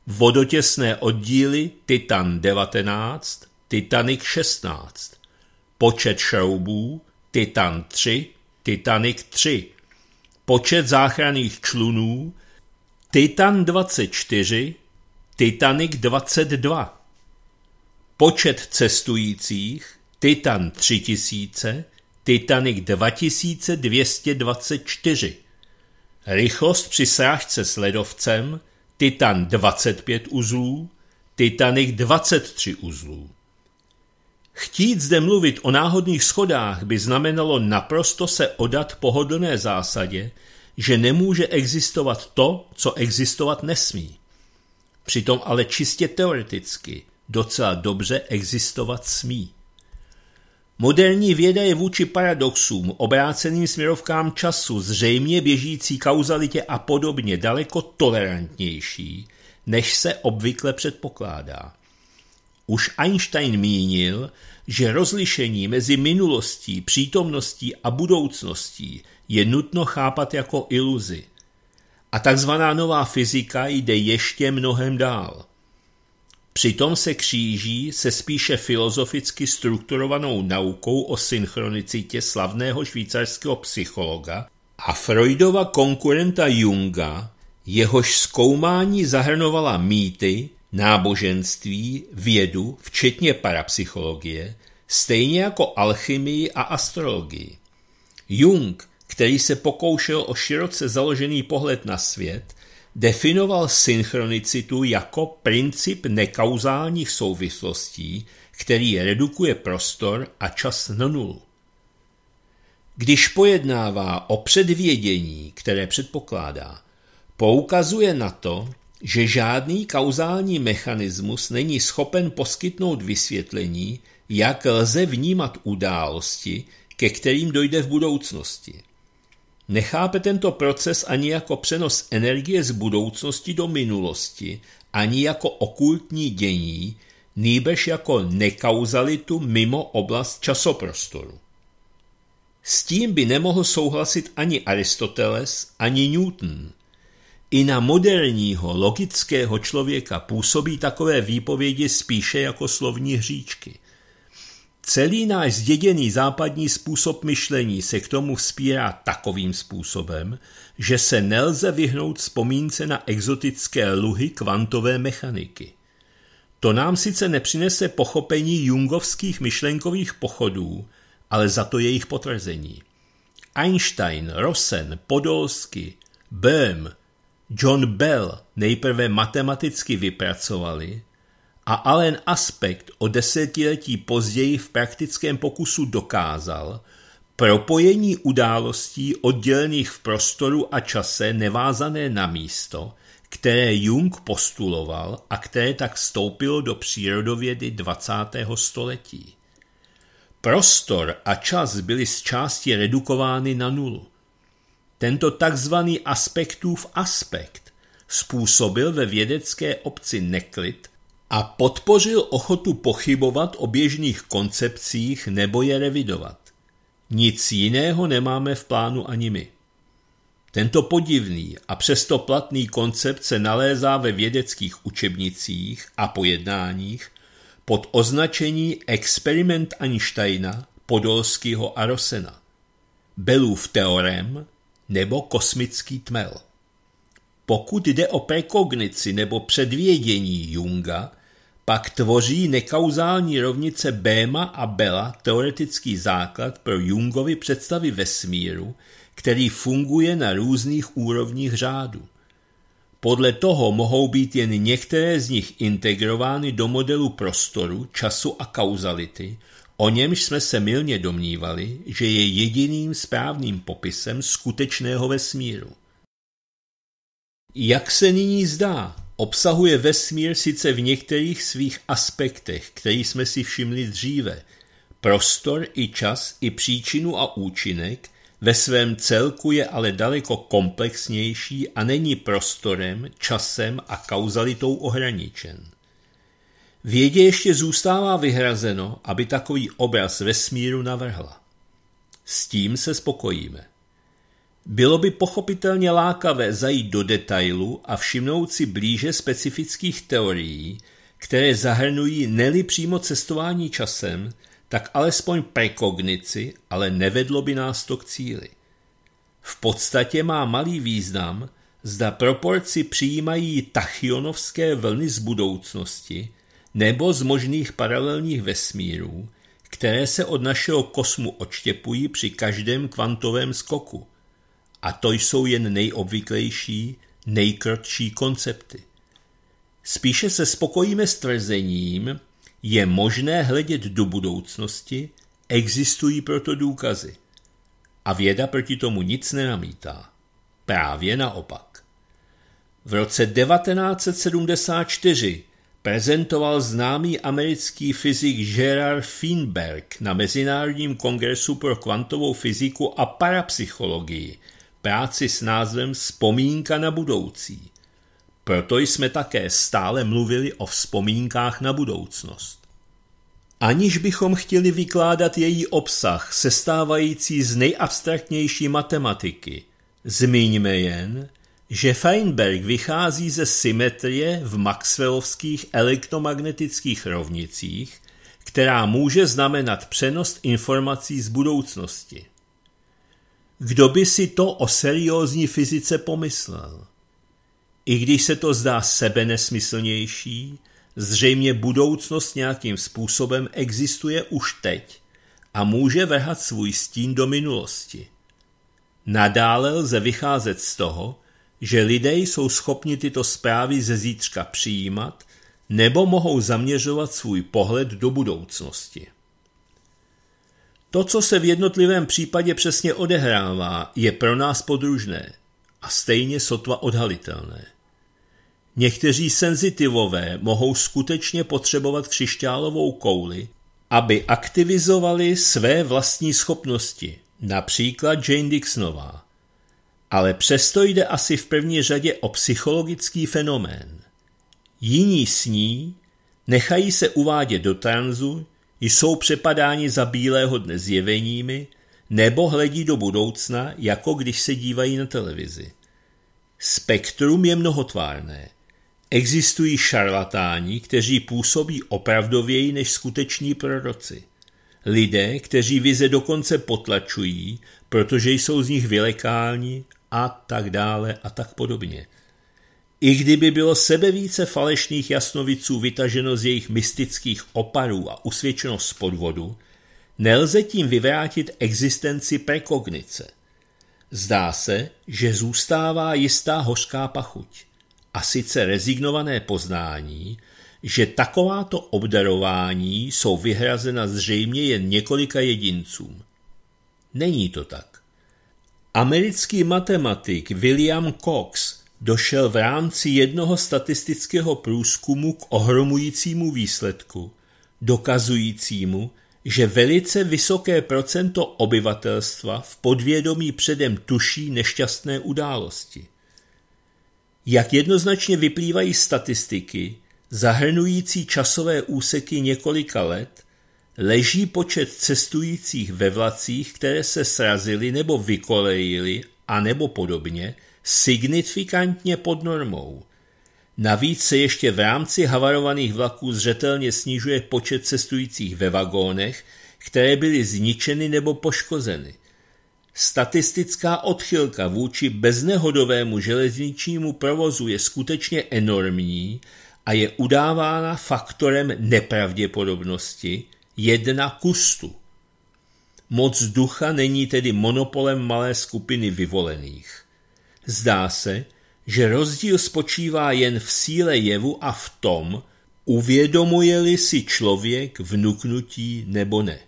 A: Vodotěsné oddíly Titan 19, Titanic 16. Počet šroubů Titan 3, Titanic 3. Počet záchranných člunů Titan 24, Titanic 22. Počet cestujících Titan 3000, Titanic 2224. Rychlost při srážce s ledovcem Titan 25 uzlů, Titanic 23 uzlů. Chtít zde mluvit o náhodných schodách by znamenalo naprosto se odat pohodlné zásadě, že nemůže existovat to, co existovat nesmí. Přitom ale čistě teoreticky docela dobře existovat smí. Moderní věda je vůči paradoxům, obráceným směrovkám času, zřejmě běžící kauzalitě a podobně daleko tolerantnější, než se obvykle předpokládá. Už Einstein mínil, že rozlišení mezi minulostí, přítomností a budoucností je nutno chápat jako iluzi. A takzvaná nová fyzika jde ještě mnohem dál. Přitom se kříží se spíše filozoficky strukturovanou naukou o synchronicitě slavného švýcarského psychologa a Freudova konkurenta Junga, jehož zkoumání zahrnovala mýty, náboženství, vědu, včetně parapsychologie, stejně jako alchymii a astrologii. Jung, který se pokoušel o široce založený pohled na svět, definoval synchronicitu jako princip nekauzálních souvislostí, který redukuje prostor a čas na nulu. Když pojednává o předvědění, které předpokládá, poukazuje na to, že žádný kauzální mechanismus není schopen poskytnout vysvětlení, jak lze vnímat události, ke kterým dojde v budoucnosti. Nechápe tento proces ani jako přenos energie z budoucnosti do minulosti, ani jako okultní dění, nýbež jako nekauzalitu mimo oblast časoprostoru. S tím by nemohl souhlasit ani Aristoteles, ani Newton – i na moderního, logického člověka působí takové výpovědi spíše jako slovní hříčky. Celý náš zděděný západní způsob myšlení se k tomu vzpírá takovým způsobem, že se nelze vyhnout vzpomínce na exotické luhy kvantové mechaniky. To nám sice nepřinese pochopení jungovských myšlenkových pochodů, ale za to jejich potvrzení. Einstein, Rosen, Podolsky, Böhm, John Bell nejprve matematicky vypracovali a Allen Aspekt o desetiletí později v praktickém pokusu dokázal propojení událostí oddělených v prostoru a čase nevázané na místo, které Jung postuloval a které tak vstoupilo do přírodovědy 20. století. Prostor a čas byly z části redukovány na nulu. Tento takzvaný aspektův aspekt způsobil ve vědecké obci neklid a podpořil ochotu pochybovat o běžných koncepcích nebo je revidovat. Nic jiného nemáme v plánu ani my. Tento podivný a přesto platný koncept se nalézá ve vědeckých učebnicích a pojednáních pod označení experiment Einsteina, Podolského a Rosena. Belův teorem nebo kosmický tmel. Pokud jde o prekognici nebo předvědění Junga, pak tvoří nekauzální rovnice Béma a Bela teoretický základ pro Jungovy představy vesmíru, který funguje na různých úrovních řádu. Podle toho mohou být jen některé z nich integrovány do modelu prostoru, času a kauzality, o němž jsme se milně domnívali, že je jediným správným popisem skutečného vesmíru. Jak se nyní zdá, obsahuje vesmír sice v některých svých aspektech, který jsme si všimli dříve, prostor i čas i příčinu a účinek, ve svém celku je ale daleko komplexnější a není prostorem, časem a kauzalitou ohraničen. Vědě ještě zůstává vyhrazeno, aby takový obraz vesmíru navrhla. S tím se spokojíme. Bylo by pochopitelně lákavé zajít do detailu a všimnout si blíže specifických teorií, které zahrnují neli přímo cestování časem, tak alespoň prekognici, ale nevedlo by nás to k cíli. V podstatě má malý význam, zda proporci přijímají tachionovské vlny z budoucnosti, nebo z možných paralelních vesmírů, které se od našeho kosmu odštěpují při každém kvantovém skoku. A to jsou jen nejobvyklejší, nejkrotší koncepty. Spíše se spokojíme s tvrzením, je možné hledět do budoucnosti, existují proto důkazy. A věda proti tomu nic nenamítá. Právě naopak. V roce 1974 prezentoval známý americký fyzik Gerard Feinberg na Mezinárodním kongresu pro kvantovou fyziku a parapsychologii práci s názvem Vzpomínka na budoucí. Proto jsme také stále mluvili o vzpomínkách na budoucnost. Aniž bychom chtěli vykládat její obsah, sestávající z nejabstraktnější matematiky, zmiňme jen, že Feinberg vychází ze symetrie v maxwellovských elektromagnetických rovnicích, která může znamenat přenost informací z budoucnosti. Kdo by si to o seriózní fyzice pomyslel? I když se to zdá sebe nesmyslnější, zřejmě budoucnost nějakým způsobem existuje už teď a může vrhat svůj stín do minulosti. Nadále lze vycházet z toho, že lidé jsou schopni tyto zprávy ze zítřka přijímat nebo mohou zaměřovat svůj pohled do budoucnosti. To, co se v jednotlivém případě přesně odehrává, je pro nás podružné a stejně sotva odhalitelné. Někteří senzitivové mohou skutečně potřebovat křišťálovou kouli, aby aktivizovali své vlastní schopnosti, například Jane Dixonová, ale přesto jde asi v první řadě o psychologický fenomén. Jiní sní, nechají se uvádět do tranzu, jsou přepadáni za bílého dne zjeveními, nebo hledí do budoucna, jako když se dívají na televizi. Spektrum je mnohotvárné. Existují šarlatáni, kteří působí opravdověji než skuteční proroci. Lidé, kteří vize dokonce potlačují, protože jsou z nich vylekáni a tak dále a tak podobně. I kdyby bylo sebevíce falešných jasnoviců vytaženo z jejich mystických oparů a usvědčeno z podvodu, nelze tím vyvrátit existenci prekognice. Zdá se, že zůstává jistá hořká pachuť, a sice rezignované poznání, že takováto obdarování jsou vyhrazena zřejmě jen několika jedincům. Není to tak. Americký matematik William Cox došel v rámci jednoho statistického průzkumu k ohromujícímu výsledku, dokazujícímu, že velice vysoké procento obyvatelstva v podvědomí předem tuší nešťastné události. Jak jednoznačně vyplývají statistiky, zahrnující časové úseky několika let, leží počet cestujících ve vlacích, které se srazily nebo vykolejily a nebo podobně, signifikantně pod normou. Navíc se ještě v rámci havarovaných vlaků zřetelně snižuje počet cestujících ve vagónech, které byly zničeny nebo poškozeny. Statistická odchylka vůči beznehodovému železničnímu provozu je skutečně enormní a je udávána faktorem nepravděpodobnosti, jedna kustu. Moc ducha není tedy monopolem malé skupiny vyvolených. Zdá se, že rozdíl spočívá jen v síle jevu a v tom, uvědomuje-li si člověk vnuknutí nebo ne.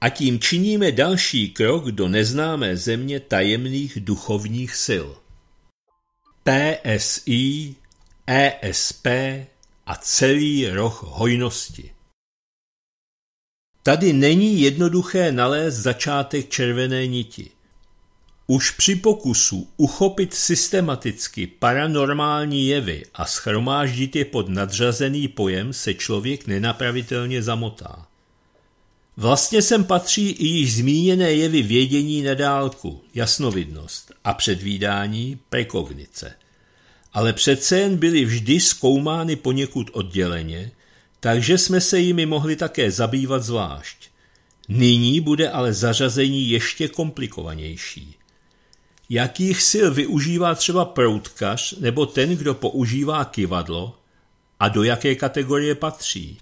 A: A tím činíme další krok do neznámé země tajemných duchovních sil. PSI, ESP a celý roh hojnosti. Tady není jednoduché nalézt začátek červené niti. Už při pokusu uchopit systematicky paranormální jevy a schromáždit je pod nadřazený pojem se člověk nenapravitelně zamotá. Vlastně sem patří i již zmíněné jevy vědění na dálku, jasnovidnost a předvídání prekognice. Ale přece jen byly vždy zkoumány poněkud odděleně, takže jsme se jimi mohli také zabývat zvlášť. Nyní bude ale zařazení ještě komplikovanější. Jakých sil využívá třeba proutkař nebo ten, kdo používá kivadlo a do jaké kategorie patří?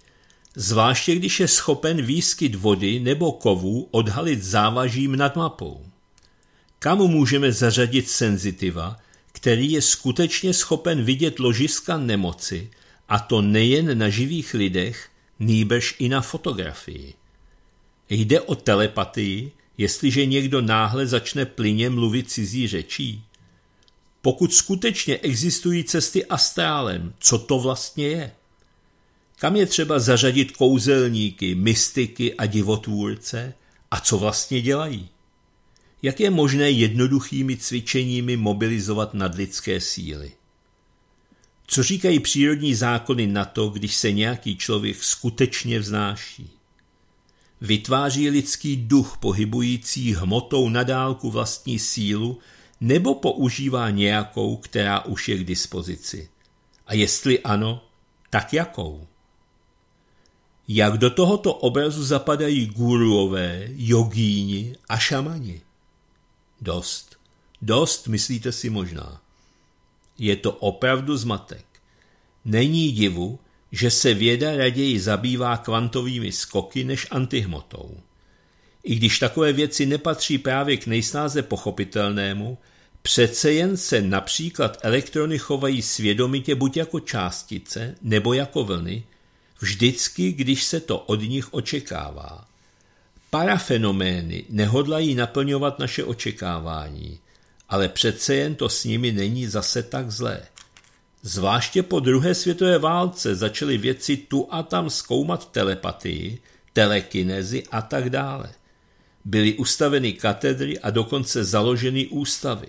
A: Zvláště když je schopen výskyt vody nebo kovů odhalit závažím nad mapou. Kam můžeme zařadit senzitiva, který je skutečně schopen vidět ložiska nemoci a to nejen na živých lidech, nýbež i na fotografii. Jde o telepatii, jestliže někdo náhle začne plyně mluvit cizí řečí. Pokud skutečně existují cesty astrálem, co to vlastně je? Kam je třeba zařadit kouzelníky, mystiky a divotvůrce a co vlastně dělají? Jak je možné jednoduchými cvičeními mobilizovat nadlidské síly? Co říkají přírodní zákony na to, když se nějaký člověk skutečně vznáší? Vytváří lidský duch pohybující hmotou na dálku vlastní sílu nebo používá nějakou, která už je k dispozici? A jestli ano, tak jakou? Jak do tohoto obrazu zapadají guruové, jogíni a šamani? Dost. Dost, myslíte si možná. Je to opravdu zmatek. Není divu, že se věda raději zabývá kvantovými skoky než antihmotou. I když takové věci nepatří právě k nejsnáze pochopitelnému, přece jen se například elektrony chovají svědomitě buď jako částice nebo jako vlny, vždycky, když se to od nich očekává. Parafenomény nehodlají naplňovat naše očekávání – ale přece jen to s nimi není zase tak zlé. Zvláště po druhé světové válce začaly věci tu a tam zkoumat telepatii, telekinezi a tak dále. Byly ustaveny katedry a dokonce založeny ústavy.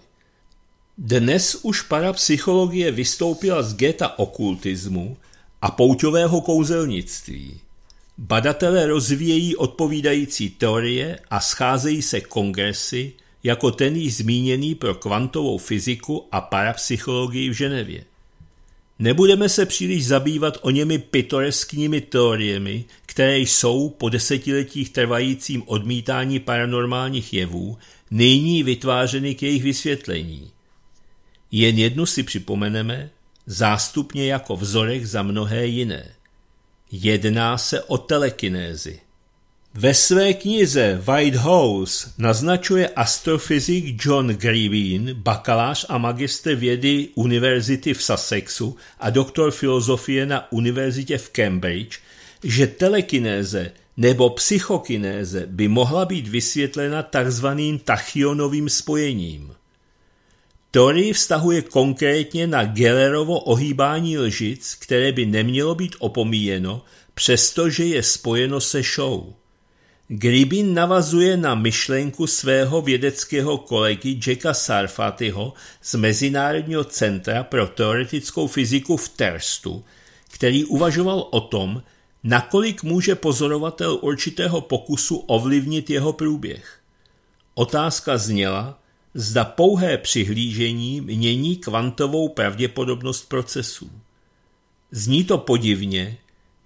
A: Dnes už parapsychologie vystoupila z geta okultismu a pouťového kouzelnictví. Badatelé rozvíjejí odpovídající teorie a scházejí se kongresy, jako ten již zmíněný pro kvantovou fyziku a parapsychologii v Ženevě. Nebudeme se příliš zabývat o němi pitoreskními teoriemi, které jsou po desetiletích trvajícím odmítání paranormálních jevů nyní vytvářeny k jejich vysvětlení. Jen jednu si připomeneme, zástupně jako vzorek za mnohé jiné. Jedná se o telekinézi – ve své knize White House naznačuje astrofyzik John Greene, bakalář a magister vědy univerzity v Sussexu a doktor filozofie na univerzitě v Cambridge, že telekinéze nebo psychokinéze by mohla být vysvětlena takzvaným tachionovým spojením. Teorii vztahuje konkrétně na Gellerovo ohýbání lžic, které by nemělo být opomíjeno, přestože je spojeno se show. Gribin navazuje na myšlenku svého vědeckého kolegy Jacka Sarfatyho z Mezinárodního centra pro teoretickou fyziku v Terstu, který uvažoval o tom, nakolik může pozorovatel určitého pokusu ovlivnit jeho průběh. Otázka zněla, zda pouhé přihlížení mění kvantovou pravděpodobnost procesů. Zní to podivně,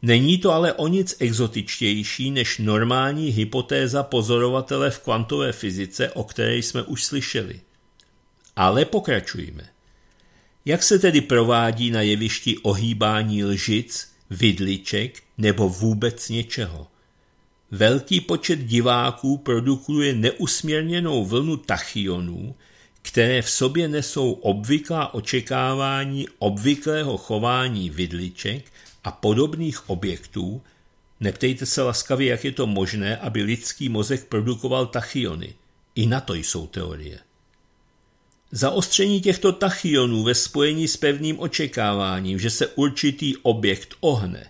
A: Není to ale o nic exotičtější než normální hypotéza pozorovatele v kvantové fyzice, o které jsme už slyšeli. Ale pokračujme. Jak se tedy provádí na jevišti ohýbání lžic, vidliček nebo vůbec něčeho? Velký počet diváků produkuje neusměrněnou vlnu tachionů, které v sobě nesou obvyklá očekávání obvyklého chování vidliček a podobných objektů, neptejte se laskavě, jak je to možné, aby lidský mozek produkoval tachiony. I na to jsou teorie. Zaostření těchto tachionů ve spojení s pevným očekáváním, že se určitý objekt ohne,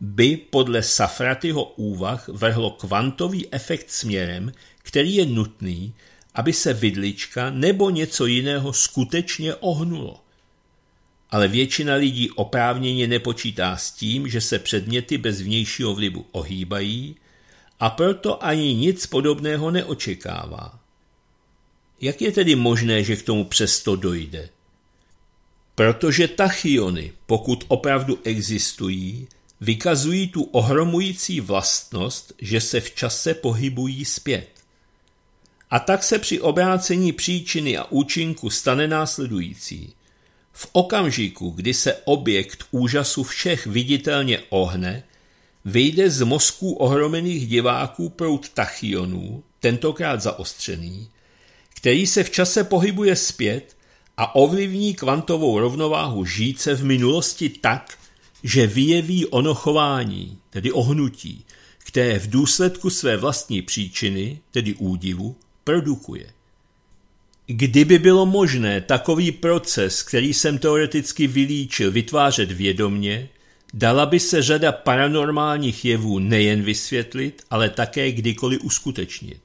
A: by podle Safratyho úvah vrhlo kvantový efekt směrem, který je nutný, aby se vidlička nebo něco jiného skutečně ohnulo ale většina lidí oprávněně nepočítá s tím, že se předměty bez vnějšího vlivu ohýbají a proto ani nic podobného neočekává. Jak je tedy možné, že k tomu přesto dojde? Protože tachyony, pokud opravdu existují, vykazují tu ohromující vlastnost, že se v čase pohybují zpět. A tak se při obrácení příčiny a účinku stane následující – v okamžiku, kdy se objekt úžasu všech viditelně ohne, vyjde z mozků ohromených diváků prout tachionů, tentokrát zaostřený, který se v čase pohybuje zpět a ovlivní kvantovou rovnováhu žíce v minulosti tak, že vyjeví ono chování, tedy ohnutí, které v důsledku své vlastní příčiny, tedy údivu, produkuje. Kdyby bylo možné takový proces, který jsem teoreticky vylíčil, vytvářet vědomně, dala by se řada paranormálních jevů nejen vysvětlit, ale také kdykoliv uskutečnit.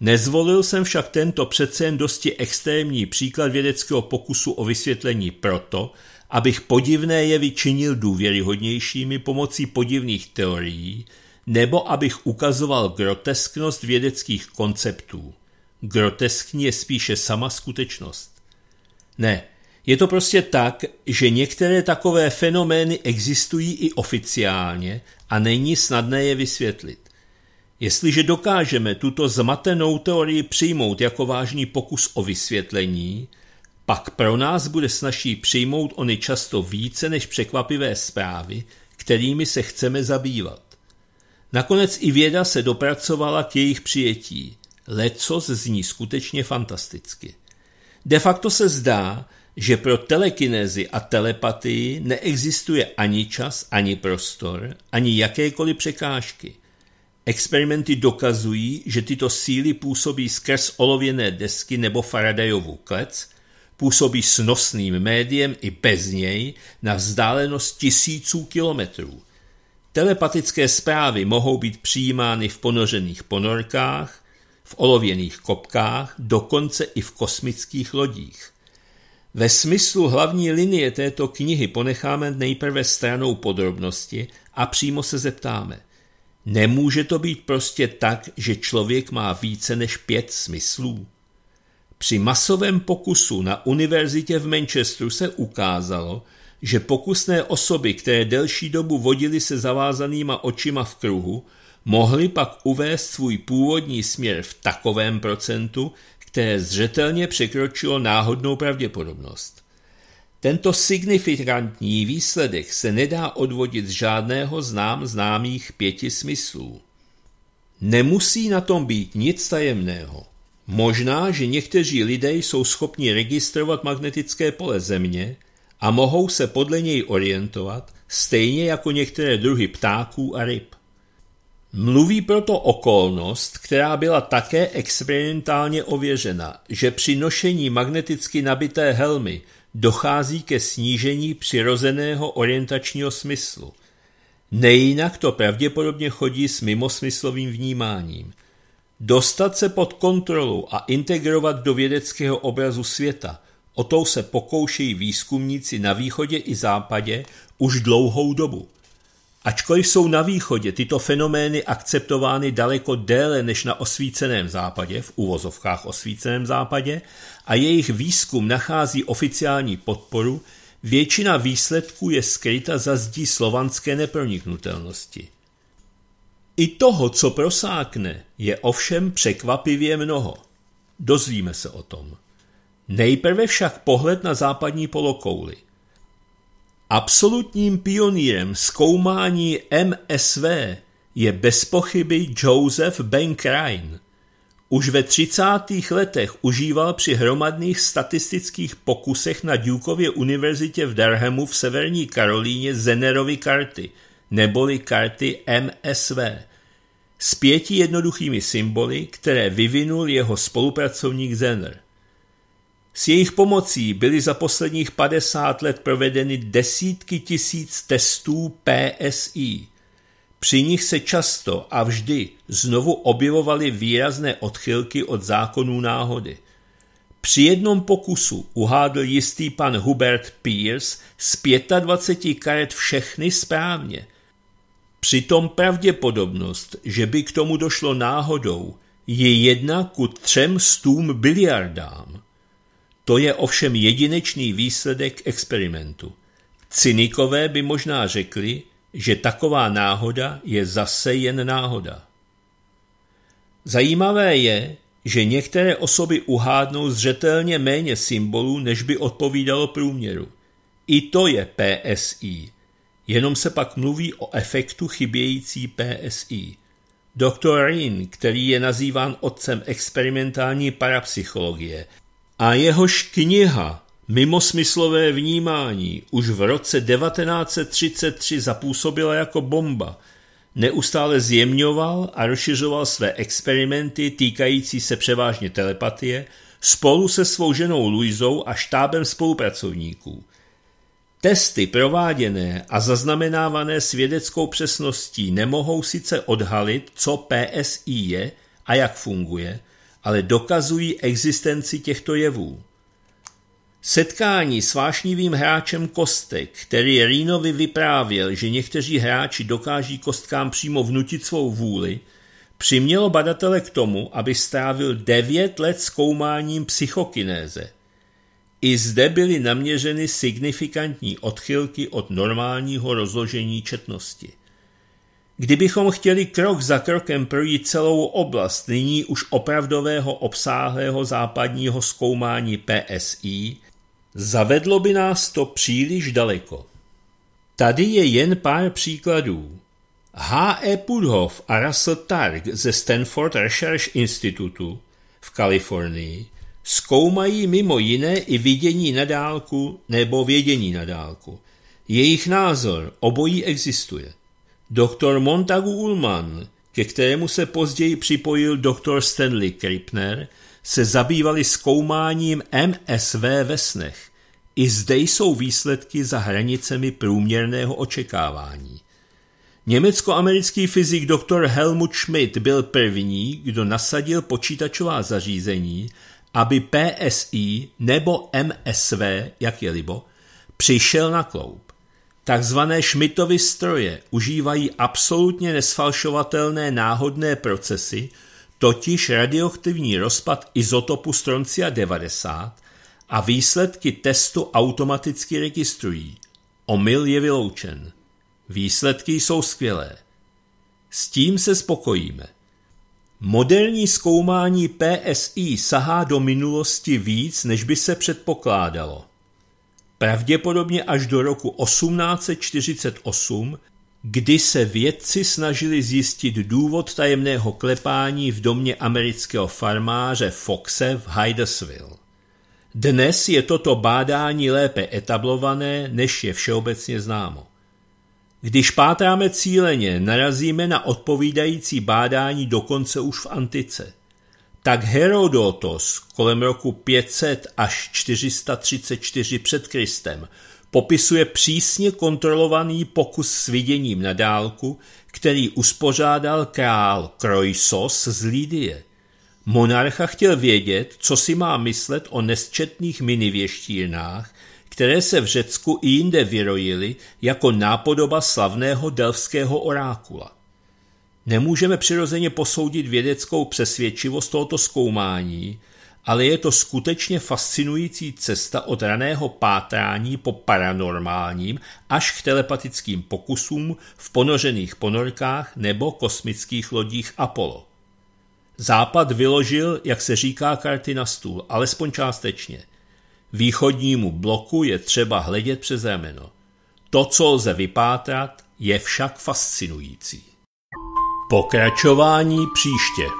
A: Nezvolil jsem však tento přece jen dosti extrémní příklad vědeckého pokusu o vysvětlení proto, abych podivné jevy činil důvěryhodnějšími pomocí podivných teorií, nebo abych ukazoval grotesknost vědeckých konceptů. Groteskní je spíše sama skutečnost. Ne, je to prostě tak, že některé takové fenomény existují i oficiálně a není snadné je vysvětlit. Jestliže dokážeme tuto zmatenou teorii přijmout jako vážný pokus o vysvětlení, pak pro nás bude snaží přijmout ony často více než překvapivé zprávy, kterými se chceme zabývat. Nakonec i věda se dopracovala k jejich přijetí – Leco zní skutečně fantasticky. De facto se zdá, že pro telekinezi a telepatii neexistuje ani čas, ani prostor, ani jakékoliv překážky. Experimenty dokazují, že tyto síly působí skrz olověné desky nebo Faradayovu klec, působí snosným médiem i bez něj na vzdálenost tisíců kilometrů. Telepatické zprávy mohou být přijímány v ponořených ponorkách, v olověných kopkách, dokonce i v kosmických lodích. Ve smyslu hlavní linie této knihy ponecháme nejprve stranou podrobnosti a přímo se zeptáme. Nemůže to být prostě tak, že člověk má více než pět smyslů? Při masovém pokusu na univerzitě v Manchesteru se ukázalo, že pokusné osoby, které delší dobu vodily se zavázanýma očima v kruhu, Mohli pak uvést svůj původní směr v takovém procentu, které zřetelně překročilo náhodnou pravděpodobnost. Tento signifikantní výsledek se nedá odvodit z žádného z nám známých pěti smyslů. Nemusí na tom být nic tajemného. Možná, že někteří lidé jsou schopni registrovat magnetické pole Země a mohou se podle něj orientovat, stejně jako některé druhy ptáků a ryb. Mluví proto okolnost, která byla také experimentálně ověřena, že při nošení magneticky nabité helmy dochází ke snížení přirozeného orientačního smyslu. Nejinak to pravděpodobně chodí s mimosmyslovým vnímáním. Dostat se pod kontrolu a integrovat do vědeckého obrazu světa, o to se pokoušejí výzkumníci na východě i západě už dlouhou dobu – Ačkoliv jsou na východě tyto fenomény akceptovány daleko déle než na osvíceném západě, v uvozovkách osvíceném západě, a jejich výzkum nachází oficiální podporu, většina výsledků je skryta za zdí slovanské neproniknutelnosti. I toho, co prosákne, je ovšem překvapivě mnoho. Dozvíme se o tom. Nejprve však pohled na západní polokouli – Absolutním pionýrem zkoumání MSV je bez pochyby Joseph Benkrein. Už ve 30. letech užíval při hromadných statistických pokusech na Dukeově univerzitě v Durhamu v severní Karolíně Zenerovy karty, neboli karty MSV, s pěti jednoduchými symboly, které vyvinul jeho spolupracovník Zener. S jejich pomocí byly za posledních 50 let provedeny desítky tisíc testů PSI. Při nich se často a vždy znovu objevovaly výrazné odchylky od zákonů náhody. Při jednom pokusu uhádl jistý pan Hubert Pierce z 25 karet všechny správně. Přitom pravděpodobnost, že by k tomu došlo náhodou, je jedna ku třem stům biliardám. To je ovšem jedinečný výsledek experimentu. Cynikové by možná řekli, že taková náhoda je zase jen náhoda. Zajímavé je, že některé osoby uhádnou zřetelně méně symbolů, než by odpovídalo průměru. I to je PSI. Jenom se pak mluví o efektu chybějící PSI. Doktor Rin, který je nazýván otcem experimentální parapsychologie, a jehož kniha Mimo smyslové vnímání už v roce 1933 zapůsobila jako bomba. Neustále zjemňoval a rozšiřoval své experimenty týkající se převážně telepatie spolu se svou ženou Luizou a štábem spolupracovníků. Testy prováděné a zaznamenávané s vědeckou přesností nemohou sice odhalit, co PSI je a jak funguje – ale dokazují existenci těchto jevů. Setkání s vášnivým hráčem kostek, který Rínovi vyprávěl, že někteří hráči dokáží kostkám přímo vnutit svou vůli, přimělo badatele k tomu, aby strávil devět let zkoumáním psychokinéze. I zde byly naměřeny signifikantní odchylky od normálního rozložení četnosti. Kdybychom chtěli krok za krokem projít celou oblast nyní už opravdového obsáhlého západního zkoumání PSI, zavedlo by nás to příliš daleko. Tady je jen pár příkladů. H.E. Pudhoff a Russell Targ ze Stanford Research Institute v Kalifornii zkoumají mimo jiné i vidění na dálku nebo vědění na dálku. Jejich názor obojí existuje. Doktor Montagu Ullman, ke kterému se později připojil doktor Stanley Krippner, se zabývali zkoumáním MSV ve snech. I zde jsou výsledky za hranicemi průměrného očekávání. Německo-americký fyzik dr. Helmut Schmidt byl první, kdo nasadil počítačová zařízení, aby PSI nebo MSV, jak je libo, přišel na kloup. Takzvané Schmittovy stroje užívají absolutně nesfalšovatelné náhodné procesy, totiž radioaktivní rozpad izotopu stroncia 90 a výsledky testu automaticky registrují. Omyl je vyloučen. Výsledky jsou skvělé. S tím se spokojíme. Moderní zkoumání PSI sahá do minulosti víc, než by se předpokládalo pravděpodobně až do roku 1848, kdy se vědci snažili zjistit důvod tajemného klepání v domě amerického farmáře Foxe v Hydesville. Dnes je toto bádání lépe etablované, než je všeobecně známo. Když pátráme cíleně, narazíme na odpovídající bádání dokonce už v antice – tak Herodotos kolem roku 500 až 434 před Kristem popisuje přísně kontrolovaný pokus s viděním na dálku, který uspořádal král Kroisos z Lídie. Monarcha chtěl vědět, co si má myslet o nesčetných minivěštírnách, které se v Řecku i jinde vyrojily jako nápodoba slavného delfského orákula. Nemůžeme přirozeně posoudit vědeckou přesvědčivost tohoto zkoumání, ale je to skutečně fascinující cesta od raného pátrání po paranormálním až k telepatickým pokusům v ponořených ponorkách nebo kosmických lodích Apollo. Západ vyložil, jak se říká, karty na stůl, alespoň částečně. Východnímu bloku je třeba hledět přes rameno. To, co lze vypátrat, je však fascinující. Pokračování příště.